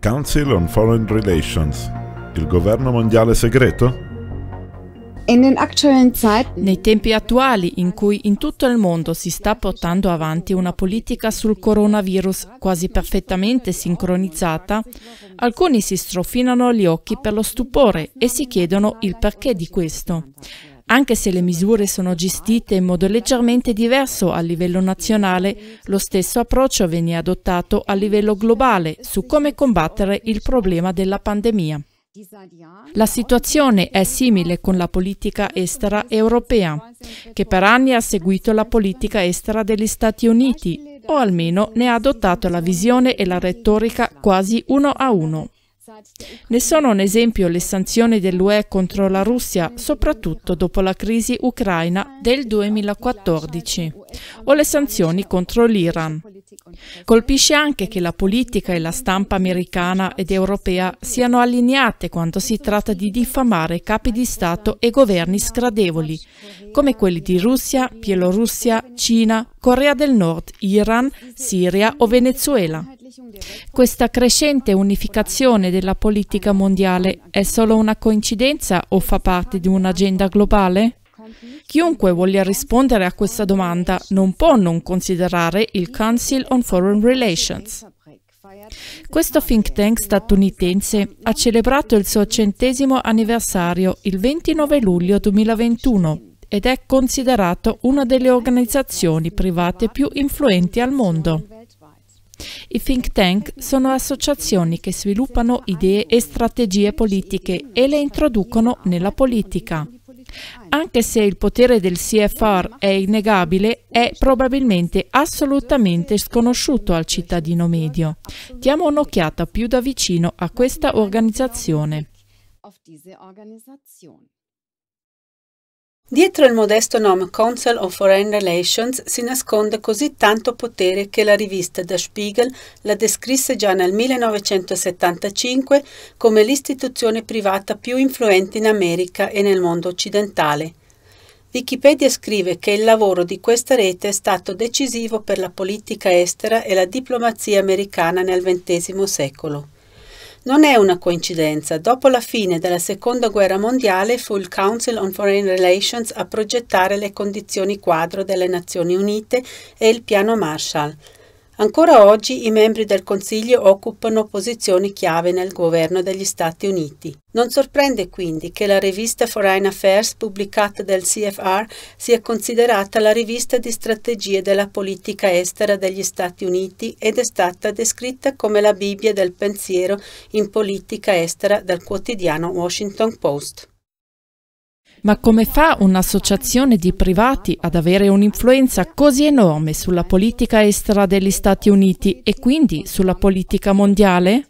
Council on Foreign Relations. Il governo mondiale segreto? Nei tempi attuali, in cui in tutto il mondo si sta portando avanti una politica sul coronavirus quasi perfettamente sincronizzata, alcuni si strofinano gli occhi per lo stupore e si chiedono il perché di questo. Anche se le misure sono gestite in modo leggermente diverso a livello nazionale, lo stesso approccio viene adottato a livello globale su come combattere il problema della pandemia. La situazione è simile con la politica estera europea, che per anni ha seguito la politica estera degli Stati Uniti, o almeno ne ha adottato la visione e la retorica quasi uno a uno. Ne sono un esempio le sanzioni dell'UE contro la Russia, soprattutto dopo la crisi ucraina del 2014, o le sanzioni contro l'Iran. Colpisce anche che la politica e la stampa americana ed europea siano allineate quando si tratta di diffamare capi di Stato e governi sgradevoli, come quelli di Russia, Bielorussia, Cina, Corea del Nord, Iran, Siria o Venezuela. Questa crescente unificazione della politica mondiale è solo una coincidenza o fa parte di un'agenda globale? Chiunque voglia rispondere a questa domanda non può non considerare il Council on Foreign Relations. Questo think tank statunitense ha celebrato il suo centesimo anniversario il 29 luglio 2021 ed è considerato una delle organizzazioni private più influenti al mondo. I think tank sono associazioni che sviluppano idee e strategie politiche e le introducono nella politica. Anche se il potere del CFR è innegabile, è probabilmente assolutamente sconosciuto al cittadino medio. Diamo un'occhiata più da vicino a questa organizzazione. Dietro il modesto nome Council on Foreign Relations si nasconde così tanto potere che la rivista Der Spiegel la descrisse già nel 1975 come l'istituzione privata più influente in America e nel mondo occidentale. Wikipedia scrive che il lavoro di questa rete è stato decisivo per la politica estera e la diplomazia americana nel XX secolo. Non è una coincidenza, dopo la fine della Seconda Guerra Mondiale fu il Council on Foreign Relations a progettare le condizioni quadro delle Nazioni Unite e il piano Marshall. Ancora oggi i membri del Consiglio occupano posizioni chiave nel governo degli Stati Uniti. Non sorprende quindi che la rivista Foreign Affairs pubblicata dal CFR sia considerata la rivista di strategie della politica estera degli Stati Uniti ed è stata descritta come la Bibbia del pensiero in politica estera dal quotidiano Washington Post. Ma come fa un'associazione di privati ad avere un'influenza così enorme sulla politica estera degli Stati Uniti e quindi sulla politica mondiale?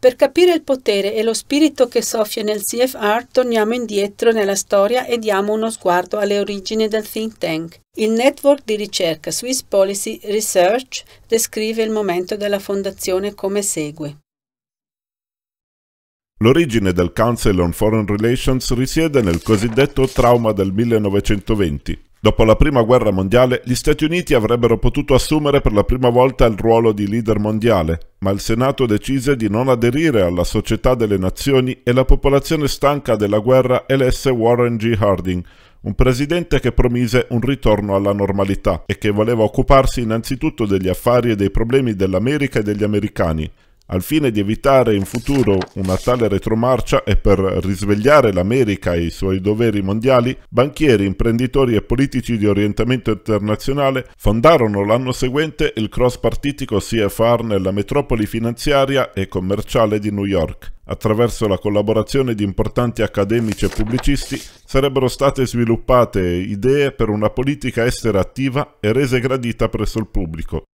Per capire il potere e lo spirito che soffia nel CFR, torniamo indietro nella storia e diamo uno sguardo alle origini del think tank. Il network di ricerca Swiss Policy Research descrive il momento della fondazione come segue. L'origine del Council on Foreign Relations risiede nel cosiddetto trauma del 1920. Dopo la Prima Guerra Mondiale, gli Stati Uniti avrebbero potuto assumere per la prima volta il ruolo di leader mondiale, ma il Senato decise di non aderire alla Società delle Nazioni e la popolazione stanca della guerra elesse Warren G. Harding, un presidente che promise un ritorno alla normalità e che voleva occuparsi innanzitutto degli affari e dei problemi dell'America e degli americani, al fine di evitare in futuro una tale retromarcia e per risvegliare l'America e i suoi doveri mondiali, banchieri, imprenditori e politici di orientamento internazionale fondarono l'anno seguente il cross partitico CFR nella metropoli finanziaria e commerciale di New York. Attraverso la collaborazione di importanti accademici e pubblicisti sarebbero state sviluppate idee per una politica estera attiva e rese gradita presso il pubblico.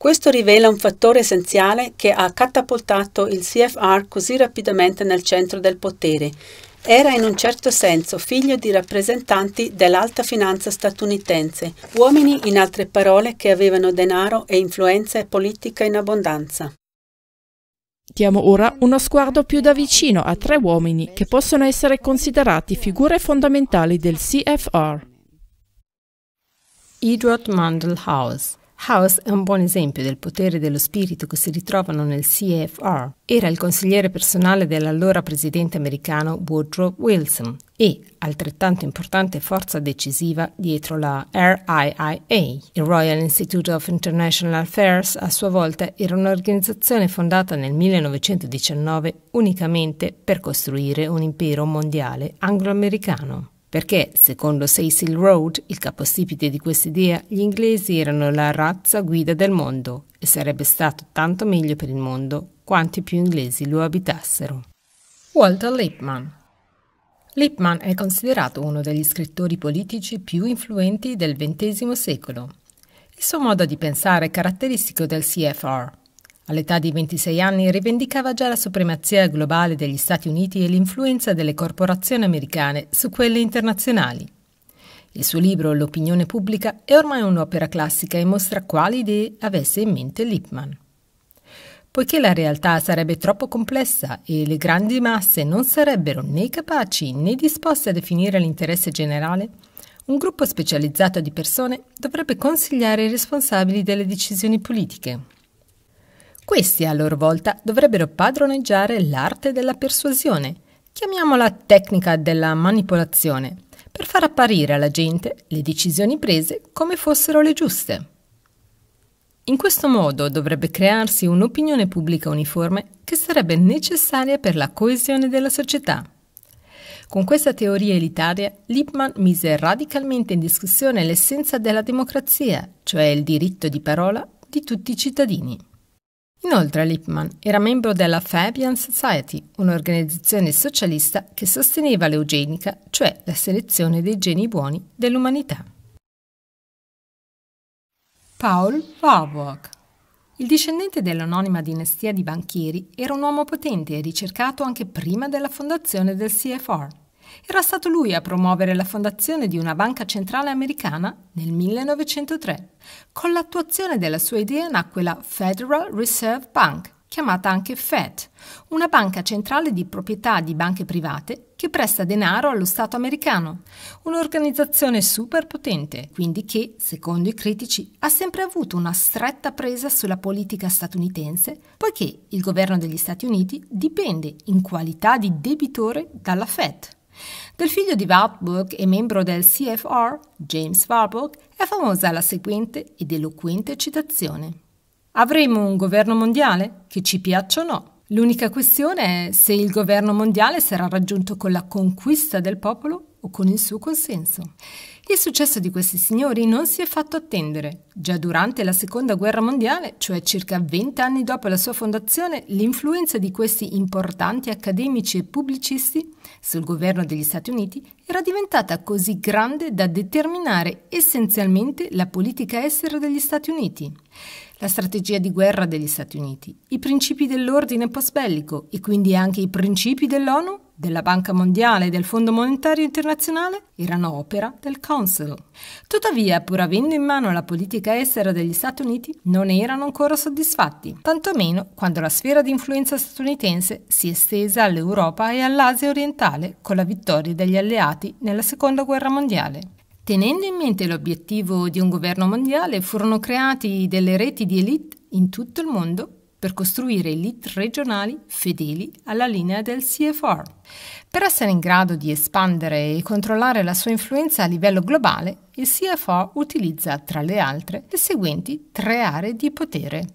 Questo rivela un fattore essenziale che ha catapultato il CFR così rapidamente nel centro del potere. Era in un certo senso figlio di rappresentanti dell'alta finanza statunitense, uomini in altre parole che avevano denaro e influenza politica in abbondanza. Diamo ora uno sguardo più da vicino a tre uomini che possono essere considerati figure fondamentali del CFR. Edward Mandelhaus House è un buon esempio del potere dello spirito che si ritrovano nel CFR. Era il consigliere personale dell'allora presidente americano Woodrow Wilson e, altrettanto importante forza decisiva, dietro la RIIA. Il Royal Institute of International Affairs, a sua volta, era un'organizzazione fondata nel 1919 unicamente per costruire un impero mondiale anglo-americano perché, secondo Cecil Rhodes, il capostipite di quest'idea, gli inglesi erano la razza guida del mondo e sarebbe stato tanto meglio per il mondo quanti più inglesi lo abitassero. Walter Lippmann Lippmann è considerato uno degli scrittori politici più influenti del XX secolo. Il suo modo di pensare è caratteristico del CFR, All'età di 26 anni rivendicava già la supremazia globale degli Stati Uniti e l'influenza delle corporazioni americane su quelle internazionali. Il suo libro L'opinione pubblica è ormai un'opera classica e mostra quali idee avesse in mente Lippmann. Poiché la realtà sarebbe troppo complessa e le grandi masse non sarebbero né capaci né disposte a definire l'interesse generale, un gruppo specializzato di persone dovrebbe consigliare i responsabili delle decisioni politiche. Questi a loro volta dovrebbero padroneggiare l'arte della persuasione, chiamiamola tecnica della manipolazione, per far apparire alla gente le decisioni prese come fossero le giuste. In questo modo dovrebbe crearsi un'opinione pubblica uniforme che sarebbe necessaria per la coesione della società. Con questa teoria elitaria, Lippmann mise radicalmente in discussione l'essenza della democrazia, cioè il diritto di parola di tutti i cittadini. Inoltre Lippmann era membro della Fabian Society, un'organizzazione socialista che sosteneva l'eugenica, cioè la selezione dei geni buoni dell'umanità. Paul Warburg il discendente dell'anonima dinastia di banchieri era un uomo potente e ricercato anche prima della fondazione del CFR. Era stato lui a promuovere la fondazione di una banca centrale americana nel 1903. Con l'attuazione della sua idea nacque la Federal Reserve Bank, chiamata anche FED, una banca centrale di proprietà di banche private che presta denaro allo Stato americano, un'organizzazione superpotente, quindi che, secondo i critici, ha sempre avuto una stretta presa sulla politica statunitense, poiché il governo degli Stati Uniti dipende in qualità di debitore dalla FED. Del figlio di Warburg e membro del CFR, James Warburg, è famosa la seguente ed eloquente citazione. Avremo un governo mondiale? Che ci piaccia o no? L'unica questione è se il governo mondiale sarà raggiunto con la conquista del popolo o con il suo consenso. Il successo di questi signori non si è fatto attendere. Già durante la Seconda Guerra Mondiale, cioè circa 20 anni dopo la sua fondazione, l'influenza di questi importanti accademici e pubblicisti sul governo degli Stati Uniti era diventata così grande da determinare essenzialmente la politica estera degli Stati Uniti, la strategia di guerra degli Stati Uniti, i principi dell'ordine postbellico e quindi anche i principi dell'ONU della Banca Mondiale e del Fondo Monetario Internazionale erano opera del Council. Tuttavia, pur avendo in mano la politica estera degli Stati Uniti, non erano ancora soddisfatti, tantomeno quando la sfera di influenza statunitense si estese all'Europa e all'Asia orientale con la vittoria degli alleati nella Seconda Guerra Mondiale. Tenendo in mente l'obiettivo di un governo mondiale, furono creati delle reti di elite in tutto il mondo per costruire elite regionali fedeli alla linea del CFR. Per essere in grado di espandere e controllare la sua influenza a livello globale, il CFR utilizza, tra le altre, le seguenti tre aree di potere.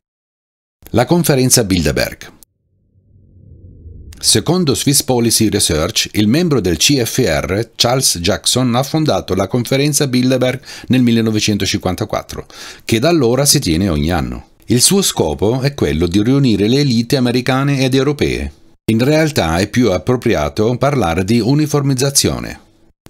La conferenza Bilderberg. Secondo Swiss Policy Research, il membro del CFR Charles Jackson ha fondato la conferenza Bilderberg nel 1954, che da allora si tiene ogni anno. Il suo scopo è quello di riunire le elite americane ed europee. In realtà è più appropriato parlare di uniformizzazione.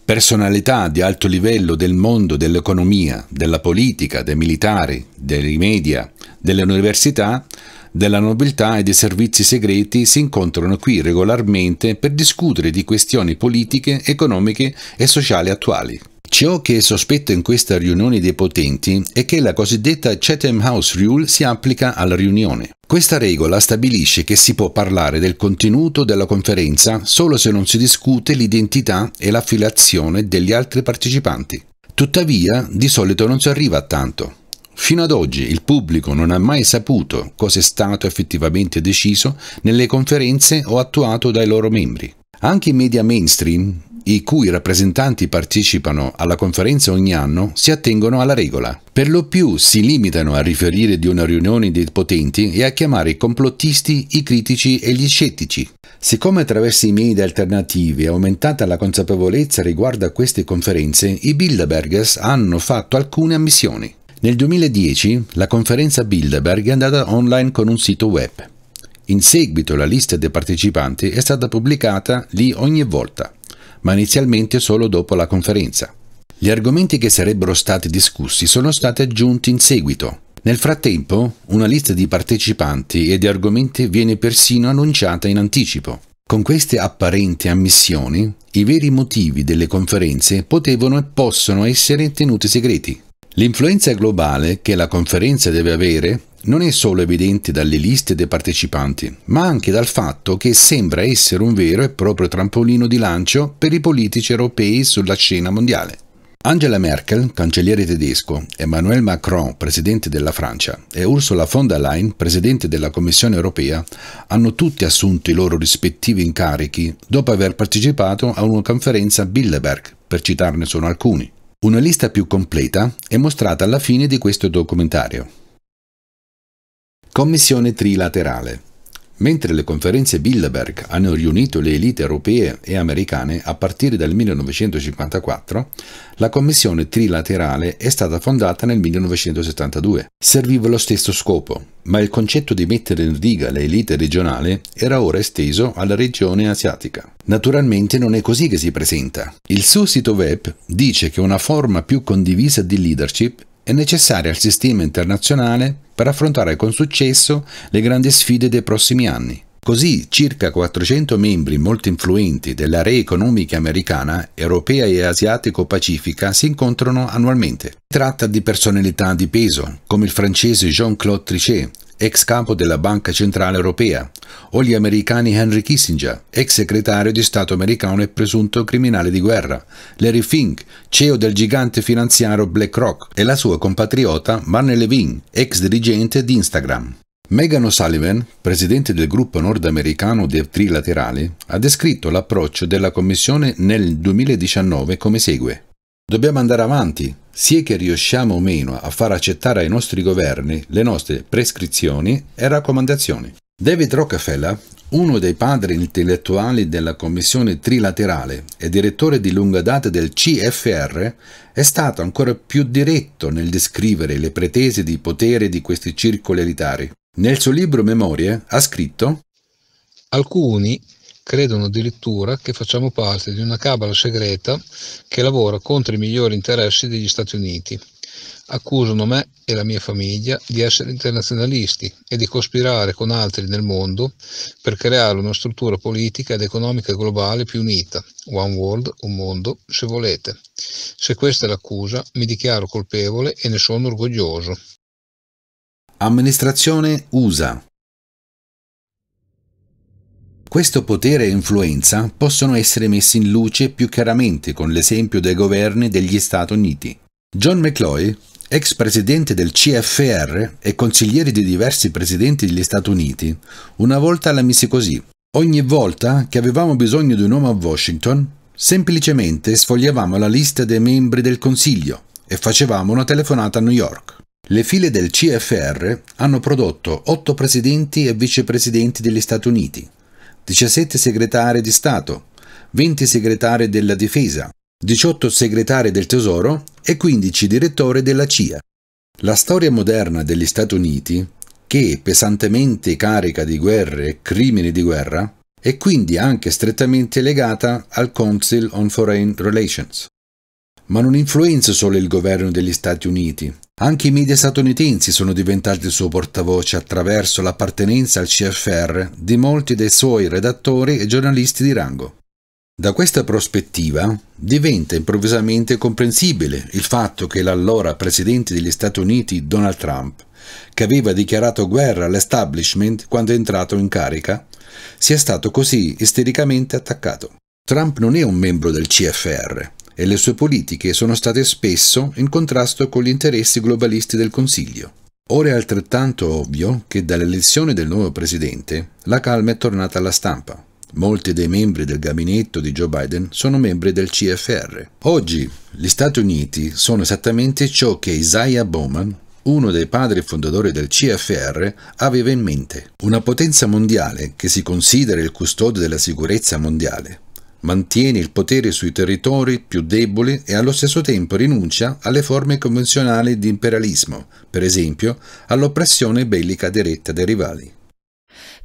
Personalità di alto livello del mondo dell'economia, della politica, dei militari, dei media, delle università, della nobiltà e dei servizi segreti si incontrano qui regolarmente per discutere di questioni politiche, economiche e sociali attuali. Ciò che è sospetto in questa riunione dei potenti è che la cosiddetta Chatham House Rule si applica alla riunione. Questa regola stabilisce che si può parlare del contenuto della conferenza solo se non si discute l'identità e l'affiliazione degli altri partecipanti. Tuttavia, di solito non si arriva a tanto. Fino ad oggi il pubblico non ha mai saputo cosa è stato effettivamente deciso nelle conferenze o attuato dai loro membri. Anche i media mainstream i cui rappresentanti partecipano alla conferenza ogni anno, si attengono alla regola. Per lo più si limitano a riferire di una riunione dei potenti e a chiamare i complottisti, i critici e gli scettici. Siccome attraverso i media alternativi è aumentata la consapevolezza riguardo a queste conferenze, i Bilderbergers hanno fatto alcune ammissioni. Nel 2010 la conferenza Bilderberg è andata online con un sito web. In seguito la lista dei partecipanti è stata pubblicata lì ogni volta ma inizialmente solo dopo la conferenza. Gli argomenti che sarebbero stati discussi sono stati aggiunti in seguito. Nel frattempo, una lista di partecipanti e di argomenti viene persino annunciata in anticipo. Con queste apparenti ammissioni, i veri motivi delle conferenze potevano e possono essere tenuti segreti. L'influenza globale che la conferenza deve avere non è solo evidente dalle liste dei partecipanti, ma anche dal fatto che sembra essere un vero e proprio trampolino di lancio per i politici europei sulla scena mondiale. Angela Merkel, cancelliere tedesco, Emmanuel Macron, presidente della Francia, e Ursula von der Leyen, presidente della Commissione europea, hanno tutti assunto i loro rispettivi incarichi dopo aver partecipato a una conferenza a Bilderberg, per citarne solo alcuni. Una lista più completa è mostrata alla fine di questo documentario. Commissione trilaterale. Mentre le conferenze Bilderberg hanno riunito le elite europee e americane a partire dal 1954, la Commissione trilaterale è stata fondata nel 1972. Serviva lo stesso scopo, ma il concetto di mettere in riga l'elite regionale era ora esteso alla regione asiatica. Naturalmente non è così che si presenta. Il suo sito web dice che una forma più condivisa di leadership è necessaria al sistema internazionale per affrontare con successo le grandi sfide dei prossimi anni. Così circa 400 membri molto influenti dell'area economica americana, europea e asiatico-pacifica si incontrano annualmente. Si tratta di personalità di peso, come il francese Jean-Claude Trichet, ex capo della Banca Centrale Europea, o gli americani Henry Kissinger, ex segretario di Stato americano e presunto criminale di guerra, Larry Fink, CEO del gigante finanziario BlackRock, e la sua compatriota Marne Levine, ex dirigente di Instagram. Megan O'Sullivan, presidente del gruppo nordamericano dei trilaterali, ha descritto l'approccio della Commissione nel 2019 come segue. Dobbiamo andare avanti, sia che riusciamo o meno a far accettare ai nostri governi le nostre prescrizioni e raccomandazioni. David Rockefeller, uno dei padri intellettuali della Commissione Trilaterale e direttore di lunga data del CFR, è stato ancora più diretto nel descrivere le pretese di potere di questi circoli elitari. Nel suo libro Memorie ha scritto Alcuni credono addirittura che facciamo parte di una cabala segreta che lavora contro i migliori interessi degli Stati Uniti. Accusano me e la mia famiglia di essere internazionalisti e di cospirare con altri nel mondo per creare una struttura politica ed economica globale più unita. One World, un mondo, se volete. Se questa è l'accusa, mi dichiaro colpevole e ne sono orgoglioso. Amministrazione USA questo potere e influenza possono essere messi in luce più chiaramente con l'esempio dei governi degli Stati Uniti. John McCloy, ex presidente del CFR e consigliere di diversi presidenti degli Stati Uniti, una volta la mise così. Ogni volta che avevamo bisogno di un uomo a Washington, semplicemente sfogliavamo la lista dei membri del Consiglio e facevamo una telefonata a New York. Le file del CFR hanno prodotto otto presidenti e vicepresidenti degli Stati Uniti, 17 segretari di Stato, 20 segretari della Difesa, 18 segretari del Tesoro e 15 direttori della CIA. La storia moderna degli Stati Uniti, che è pesantemente carica di guerre e crimini di guerra, è quindi anche strettamente legata al Council on Foreign Relations. Ma non influenza solo il governo degli Stati Uniti, anche i media statunitensi sono diventati il suo portavoce attraverso l'appartenenza al CFR di molti dei suoi redattori e giornalisti di rango. Da questa prospettiva diventa improvvisamente comprensibile il fatto che l'allora presidente degli Stati Uniti Donald Trump, che aveva dichiarato guerra all'establishment quando è entrato in carica, sia stato così istericamente attaccato. Trump non è un membro del CFR, e le sue politiche sono state spesso in contrasto con gli interessi globalisti del Consiglio. Ora è altrettanto ovvio che dall'elezione del nuovo presidente la calma è tornata alla stampa. Molti dei membri del gabinetto di Joe Biden sono membri del CFR. Oggi gli Stati Uniti sono esattamente ciò che Isaiah Bowman, uno dei padri fondatori del CFR, aveva in mente. Una potenza mondiale che si considera il custode della sicurezza mondiale, mantiene il potere sui territori più deboli e allo stesso tempo rinuncia alle forme convenzionali di imperialismo, per esempio all'oppressione bellica diretta dei rivali.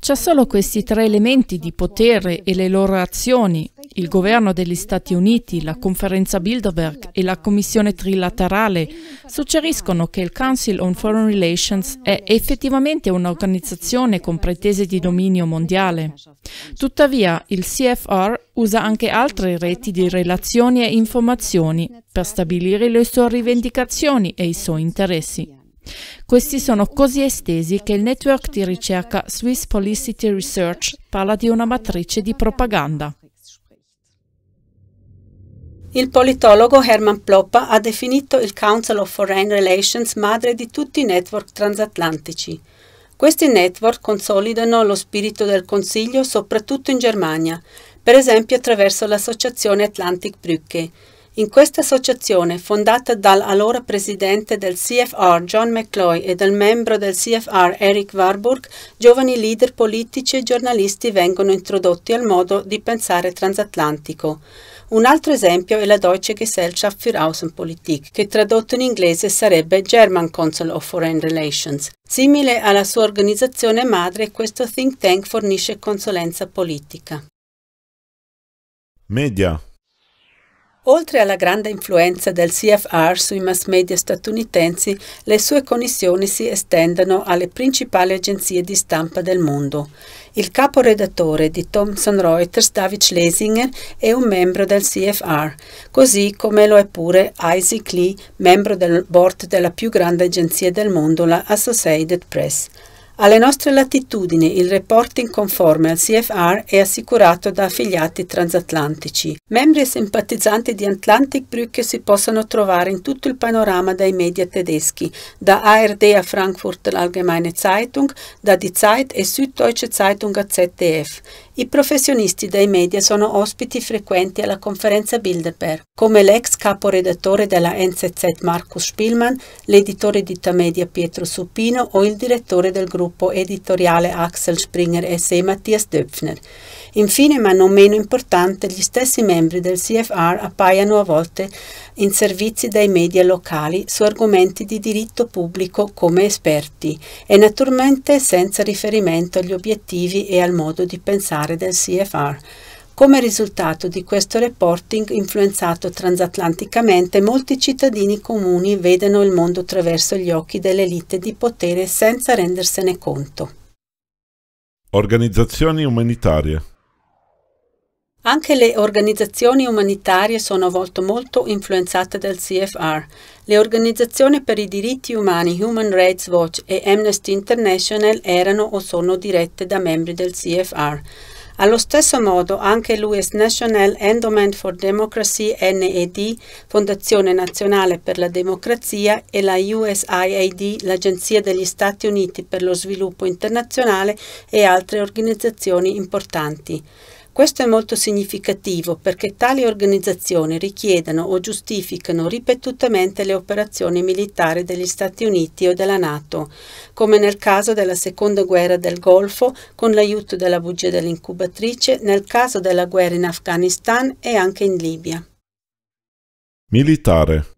C'è solo questi tre elementi di potere e le loro azioni, il governo degli Stati Uniti, la conferenza Bilderberg e la commissione trilaterale suggeriscono che il Council on Foreign Relations è effettivamente un'organizzazione con pretese di dominio mondiale. Tuttavia, il CFR usa anche altre reti di relazioni e informazioni per stabilire le sue rivendicazioni e i suoi interessi. Questi sono così estesi che il network di ricerca Swiss Policy Research parla di una matrice di propaganda. Il politologo Herman Ploppa ha definito il Council of Foreign Relations madre di tutti i network transatlantici. Questi network consolidano lo spirito del Consiglio soprattutto in Germania, per esempio attraverso l'associazione Atlantic Brücke. In questa associazione, fondata dall'allora presidente del CFR John McCloy e dal membro del CFR Eric Warburg, giovani leader politici e giornalisti vengono introdotti al modo di pensare transatlantico. Un altro esempio è la Deutsche Gesellschaft für Außenpolitik, che tradotto in inglese sarebbe German Council of Foreign Relations. Simile alla sua organizzazione madre, questo think tank fornisce consulenza politica. Media Oltre alla grande influenza del CFR sui mass media statunitensi, le sue connessioni si estendono alle principali agenzie di stampa del mondo. Il caporedattore di Thomson Reuters, David Schlesinger, è un membro del CFR, così come lo è pure Isaac Lee, membro del board della più grande agenzia del mondo, la Associated Press. Alle nostre latitudini il reporting conforme al CFR è assicurato da affiliati transatlantici. Membri e simpatizzanti di Atlantic Brücke si possono trovare in tutto il panorama dai media tedeschi, da ARD a Frankfurt Allgemeine Zeitung, da Die Zeit e Süddeutsche Zeitung a ZDF. I professionisti dei media sono ospiti frequenti alla conferenza Bilderberg, come l'ex caporedattore della NZZ Markus Spielmann, l'editore di Tamedia Pietro Supino o il direttore del gruppo gruppo editoriale Axel Springer S e Mattias Döpfner. Infine, ma non meno importante, gli stessi membri del CFR appaiono a volte in servizi dai media locali su argomenti di diritto pubblico come esperti e naturalmente senza riferimento agli obiettivi e al modo di pensare del CFR. Come risultato di questo reporting influenzato transatlanticamente, molti cittadini comuni vedono il mondo attraverso gli occhi dell'elite di potere senza rendersene conto. Organizzazioni umanitarie anche le organizzazioni umanitarie sono a volte molto influenzate dal CFR. Le organizzazioni per i diritti umani Human Rights Watch e Amnesty International erano o sono dirette da membri del CFR. Allo stesso modo anche l'US National Endowment for Democracy NED, Fondazione Nazionale per la Democrazia e la USAID, l'Agenzia degli Stati Uniti per lo Sviluppo Internazionale e altre organizzazioni importanti. Questo è molto significativo perché tali organizzazioni richiedono o giustificano ripetutamente le operazioni militari degli Stati Uniti o della Nato, come nel caso della seconda guerra del Golfo con l'aiuto della bugia dell'incubatrice, nel caso della guerra in Afghanistan e anche in Libia. Militare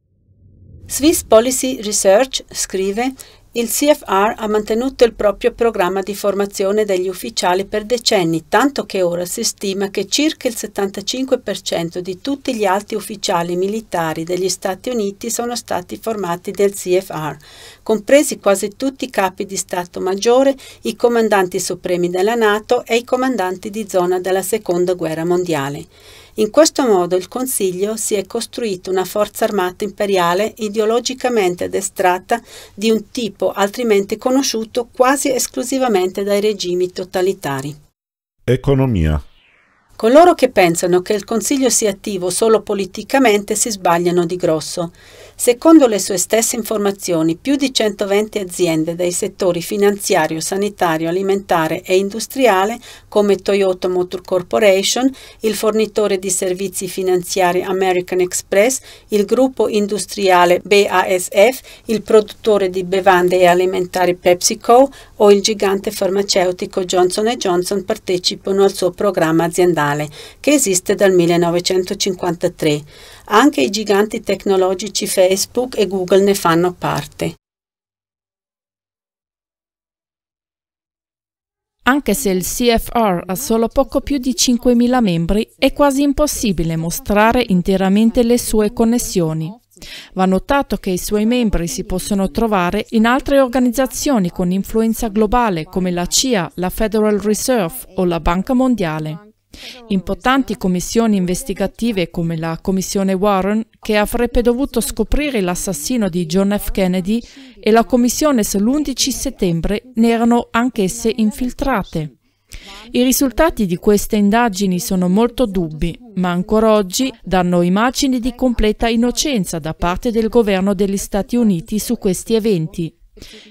Swiss Policy Research scrive il CFR ha mantenuto il proprio programma di formazione degli ufficiali per decenni, tanto che ora si stima che circa il 75% di tutti gli alti ufficiali militari degli Stati Uniti sono stati formati dal CFR, compresi quasi tutti i capi di Stato Maggiore, i comandanti supremi della Nato e i comandanti di zona della Seconda Guerra Mondiale. In questo modo il Consiglio si è costruito una forza armata imperiale ideologicamente addestrata di un tipo altrimenti conosciuto quasi esclusivamente dai regimi totalitari. Economia Coloro che pensano che il Consiglio sia attivo solo politicamente si sbagliano di grosso. Secondo le sue stesse informazioni, più di 120 aziende dai settori finanziario, sanitario, alimentare e industriale, come Toyota Motor Corporation, il fornitore di servizi finanziari American Express, il gruppo industriale BASF, il produttore di bevande e alimentari PepsiCo o il gigante farmaceutico Johnson Johnson partecipano al suo programma aziendale. Mondiale, che esiste dal 1953. Anche i giganti tecnologici Facebook e Google ne fanno parte. Anche se il CFR ha solo poco più di 5.000 membri, è quasi impossibile mostrare interamente le sue connessioni. Va notato che i suoi membri si possono trovare in altre organizzazioni con influenza globale come la CIA, la Federal Reserve o la Banca Mondiale. Importanti commissioni investigative come la commissione Warren, che avrebbe dovuto scoprire l'assassino di John F. Kennedy, e la commissione sull'11 settembre ne erano anch'esse infiltrate. I risultati di queste indagini sono molto dubbi, ma ancora oggi danno immagini di completa innocenza da parte del governo degli Stati Uniti su questi eventi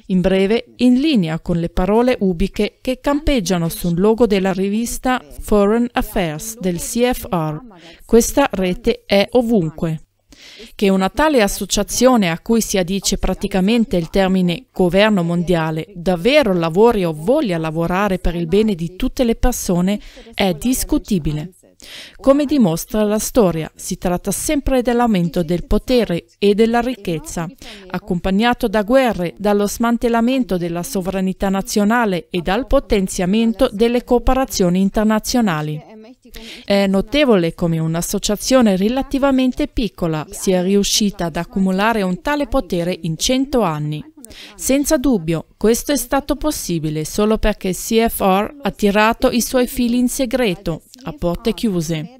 in breve in linea con le parole ubiche che campeggiano sul logo della rivista Foreign Affairs del CFR. Questa rete è ovunque. Che una tale associazione a cui si addice praticamente il termine governo mondiale davvero lavori o voglia lavorare per il bene di tutte le persone è discutibile. Come dimostra la storia, si tratta sempre dell'aumento del potere e della ricchezza, accompagnato da guerre, dallo smantellamento della sovranità nazionale e dal potenziamento delle cooperazioni internazionali. È notevole come un'associazione relativamente piccola sia riuscita ad accumulare un tale potere in cento anni. Senza dubbio, questo è stato possibile solo perché CFR ha tirato i suoi fili in segreto, a porte chiuse.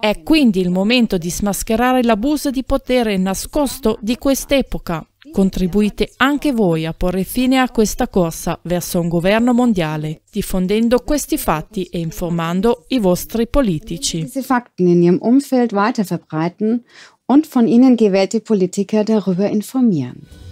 È quindi il momento di smascherare l'abuso di potere nascosto di quest'epoca. Contribuite anche voi a porre fine a questa corsa verso un governo mondiale, diffondendo questi fatti e informando i vostri politici. und von ihnen gewählte Politiker darüber informieren.